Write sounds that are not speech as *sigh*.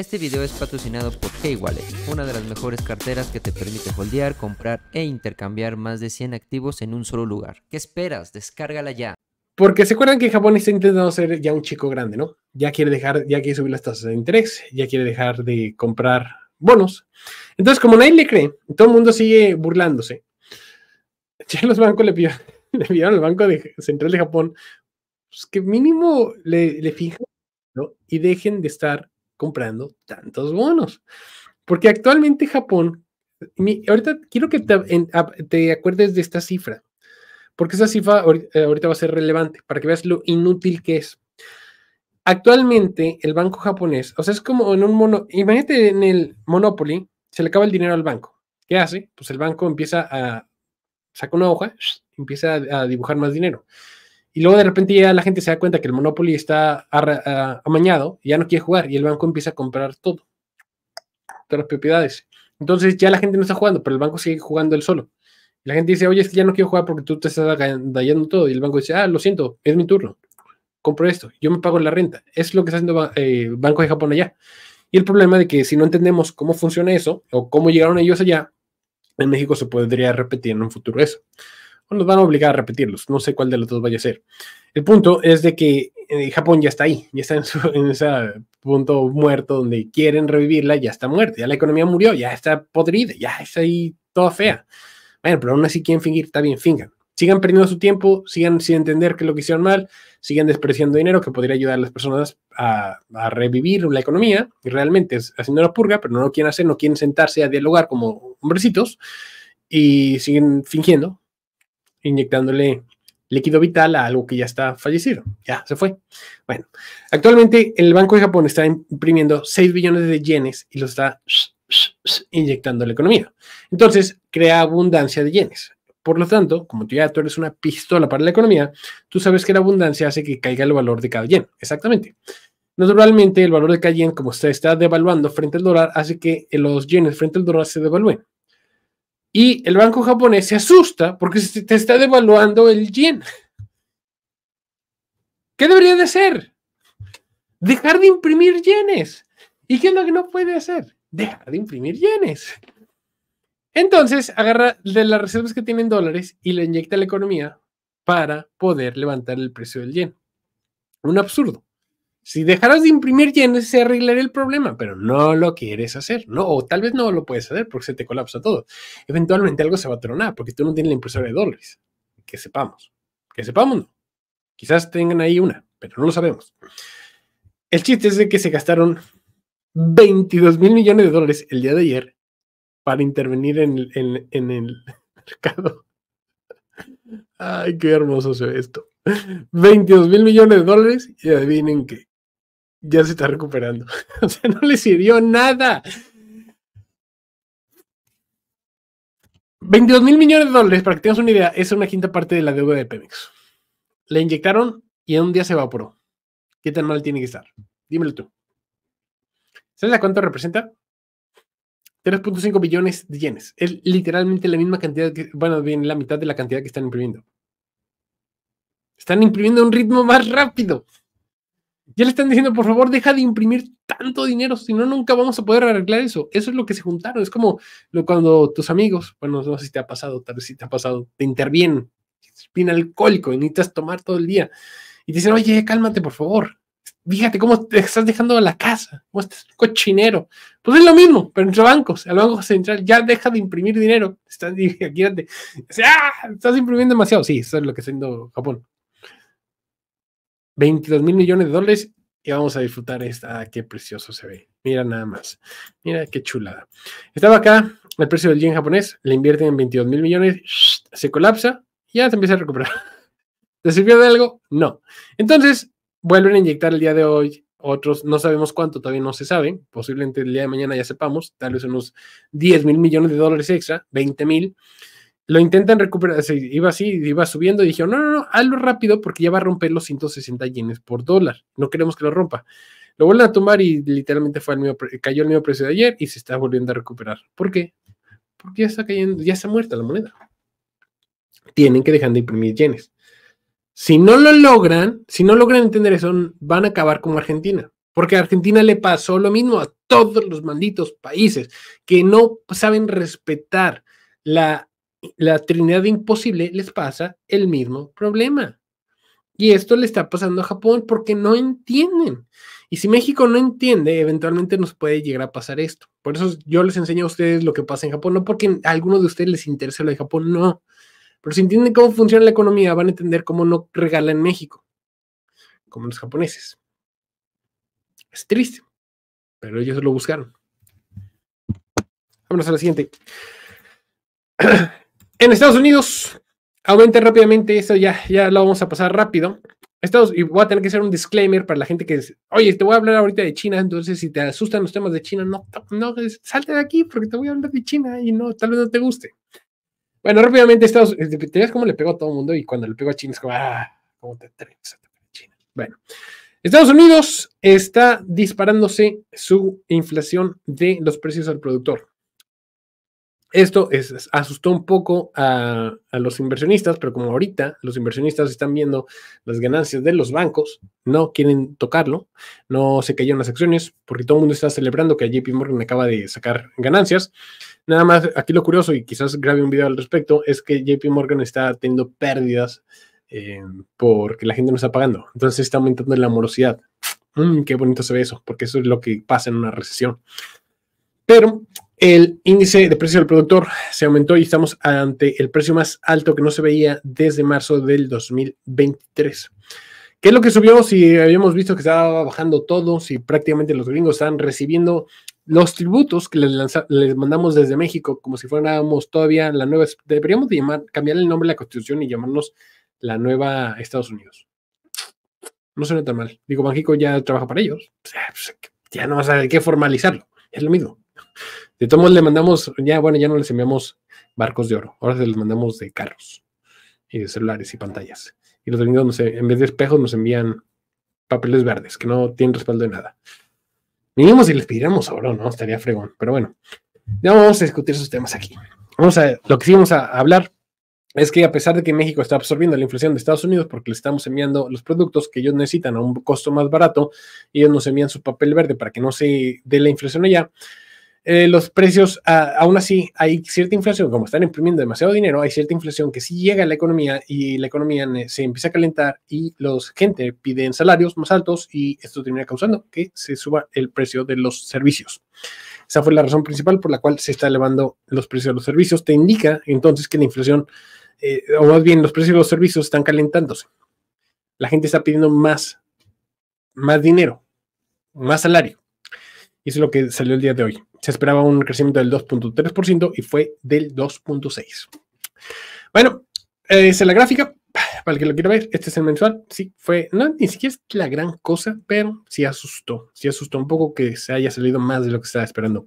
Este video es patrocinado por K-Wallet, una de las mejores carteras que te permite holdear, comprar e intercambiar más de 100 activos en un solo lugar. ¿Qué esperas? Descárgala ya. Porque se acuerdan que Japón está intentando ser ya un chico grande, ¿no? Ya quiere dejar, ya quiere subir las tasas de interés, ya quiere dejar de comprar bonos. Entonces, como nadie le cree, todo el mundo sigue burlándose. *laughs* Ya los bancos le pidieron, *laughs* le al Banco Central de Japón pues que mínimo le, le fijen ¿no? y dejen de estar comprando tantos bonos. Porque actualmente Japón, ahorita quiero que te, acuerdes de esta cifra, porque esa cifra eh, ahorita va a ser relevante para que veas lo inútil que es. Actualmente el banco japonés, o sea, es como en un mono, imagínate en el Monopoly, se le acaba el dinero al banco. ¿Qué hace? Pues el banco empieza a, saca una hoja, empieza a dibujar más dinero. Y luego de repente ya la gente se da cuenta que el Monopoly está amañado y ya no quiere jugar y el banco empieza a comprar todo, todas las propiedades. Entonces ya la gente no está jugando, pero el banco sigue jugando él solo. La gente dice, oye, es que ya no quiero jugar porque tú te estás dañando todo. Y el banco dice, ah, lo siento, es mi turno. Compro esto, yo me pago la renta. Es lo que está haciendo el eh, Banco de Japón allá. Y el problema de que si no entendemos cómo funciona eso o cómo llegaron ellos allá, en México se podría repetir en un futuro eso nos van a obligar a repetirlos. No sé cuál de los dos vaya a ser. El punto es de que eh, Japón ya está ahí, ya está en, ese punto muerto donde quieren revivirla, ya está muerta, ya la economía murió, ya está podrida, ya está ahí toda fea. Bueno, pero aún así quieren fingir, está bien, fingan. Sigan perdiendo su tiempo, sigan sin entender que lo que hicieron mal, sigan despreciando dinero que podría ayudar a las personas a, revivir la economía, y realmente es haciendo la purga, pero no lo quieren hacer, no quieren sentarse a dialogar como hombrecitos y siguen fingiendo, inyectándole líquido vital a algo que ya está fallecido, ya se fue. Bueno, actualmente el Banco de Japón está imprimiendo 6 billones de yenes y los está inyectando a la economía. Entonces, crea abundancia de yenes. Por lo tanto, como tú ya eres una pistola para la economía, tú sabes que la abundancia hace que caiga el valor de cada yen. Exactamente. Naturalmente, el valor de cada yen, como se está devaluando frente al dólar, hace que los yenes frente al dólar se devalúen. Y el banco japonés se asusta porque se te está devaluando el yen. ¿Qué debería de hacer? Dejar de imprimir yenes. ¿Y qué es lo que no puede hacer? Dejar de imprimir yenes. Entonces, agarra de las reservas que tienen dólares y le inyecta a la economía para poder levantar el precio del yen. Un absurdo. Si dejaras de imprimir yenes, se arreglaría el problema, pero no lo quieres hacer, ¿no? O tal vez no lo puedes hacer porque se te colapsa todo. Eventualmente algo se va a tronar porque tú no tienes la impresora de dólares. Que sepamos. Que sepamos, no. Quizás tengan ahí una, pero no lo sabemos. El chiste es de que se gastaron 22 mil millones de dólares el día de ayer para intervenir en, en el *laughs* mercado. Ay, qué hermoso se ve esto. 22 mil millones de dólares y adivinen qué ya se está recuperando. *laughs* o sea, no le sirvió nada. 22 mil millones de dólares, para que tengas una idea, es una quinta parte de la deuda de Pemex. le inyectaron y en un día se evaporó. ¿Qué tan mal tiene que estar? Dímelo tú. ¿Sabes a cuánto representa? 3.5 billones de yenes. Es literalmente la misma cantidad, que, bueno, bien, la mitad de la cantidad que están imprimiendo. Están imprimiendo a un ritmo más rápido. Ya le están diciendo, por favor, deja de imprimir tanto dinero, si no, nunca vamos a poder arreglar eso. Eso es lo que se juntaron. Es como lo, cuando tus amigos, bueno, no sé si te ha pasado, tal vez si te ha pasado, te intervienen, bien alcohólico y necesitas tomar todo el día. Y te dicen, oye, cálmate, por favor. Fíjate cómo te estás dejando la casa, cómo estás cochinero. Pues es lo mismo, pero entre bancos, el Banco Central ya deja de imprimir dinero. Estás, *laughs* aquí, ah, estás imprimiendo demasiado. Sí, eso es lo que está haciendo Japón. 22 mil millones de dólares y vamos a disfrutar esta. Ah, qué precioso se ve. Mira nada más. Mira qué chulada. Estaba acá el precio del yen japonés, le invierten en 22 mil millones, se colapsa y ya se empieza a recuperar. ¿Te *laughs* sirvió de algo? No. Entonces, vuelven a inyectar el día de hoy. Otros no sabemos cuánto, todavía no se sabe. Posiblemente el día de mañana ya sepamos, tal vez unos 10 mil millones de dólares extra, 20 mil lo intentan recuperar, se iba así, iba subiendo y dijeron, no, no, no, hazlo rápido porque ya va a romper los 160 yenes por dólar, no queremos que lo rompa. Lo vuelven a tomar y literalmente fue el cayó el mismo precio de ayer y se está volviendo a recuperar. ¿Por qué? Porque ya está cayendo, ya está muerta la moneda. Tienen que dejar de imprimir yenes. Si no lo logran, si no logran entender eso, van a acabar como Argentina. Porque a Argentina le pasó lo mismo a todos los malditos países que no saben respetar la la Trinidad Imposible les pasa el mismo problema. Y esto le está pasando a Japón porque no entienden. Y si México no entiende, eventualmente nos puede llegar a pasar esto. Por eso yo les enseño a ustedes lo que pasa en Japón, no porque a algunos de ustedes les interese lo de Japón, no. Pero si entienden cómo funciona la economía, van a entender cómo no regalan México, como los japoneses. Es triste, pero ellos lo buscaron. Vámonos a la siguiente. *clears throat* En Estados Unidos, aumenta rápidamente, eso ya, ya lo vamos a pasar rápido. Estados, y voy a tener que hacer un disclaimer para la gente que dice, oye, te voy a hablar ahorita de China, entonces si te asustan los temas de China, no, no, salte de aquí porque te voy a hablar de China y no, tal vez no te guste. Bueno, rápidamente, Estados Unidos, eh, te cómo le pegó a todo el mundo y cuando le pegó a China es como, ah, ¿cómo te atreves a China? Bueno, Estados Unidos está disparándose su inflación de los precios al productor. Esto asustó un poco a, los inversionistas, pero como ahorita los inversionistas están viendo las ganancias de los bancos, no quieren tocarlo, no se cayeron las acciones, porque todo el mundo está celebrando que JP Morgan acaba de sacar ganancias. Nada más, aquí lo curioso, y quizás grabe un video al respecto, es que JP Morgan está teniendo pérdidas eh, porque la gente no está pagando. Entonces está aumentando la morosidad. Mm, qué bonito se ve eso, porque eso es lo que pasa en una recesión. Pero el índice de precio del productor se aumentó y estamos ante el precio más alto que no se veía desde marzo del 2023. ¿Qué es lo que subió? Si habíamos visto que estaba bajando todo, si prácticamente los gringos están recibiendo los tributos que les, mandamos desde México, como si fuéramos todavía la nueva, deberíamos cambiar el nombre de la constitución y llamarnos la nueva Estados Unidos. No suena tan mal. Digo, México ya trabaja para ellos. Pues, ya no vas a tener que formalizarlo. Es lo mismo. De todos modos, le mandamos, ya, bueno, ya no les enviamos barcos de oro, ahora se les mandamos de carros y de celulares y pantallas. Y los gringos, en vez de espejos, nos envían papeles verdes, que no tienen respaldo de nada. Mínimo y les pidieramos oro, ¿no? Estaría fregón. Pero bueno, ya vamos a discutir esos temas aquí. Vamos a, lo que sí a hablar es que a pesar de que México está absorbiendo la inflación de Estados Unidos porque le estamos enviando los productos que ellos necesitan a un costo más barato, ellos nos envían su papel verde para que no se dé la inflación allá, eh, los precios, ah, aún así, hay cierta inflación, como están imprimiendo demasiado dinero, hay cierta inflación que sí llega a la economía y la economía se empieza a calentar y los gente piden salarios más altos y esto termina causando que se suba el precio de los servicios. Esa fue la razón principal por la cual se está elevando los precios de los servicios. Te indica entonces que la inflación, eh, o más bien los precios de los servicios están calentándose. La gente está pidiendo más, más dinero, más salario. Y eso es lo que salió el día de hoy se esperaba un crecimiento del 2.3% y fue del 2.6%. Bueno, eh, esa es la gráfica. Para el que lo quiera ver, este es el mensual. Sí, fue, no, ni siquiera es la gran cosa, pero sí asustó. Sí asustó un poco que se haya salido más de lo que estaba esperando.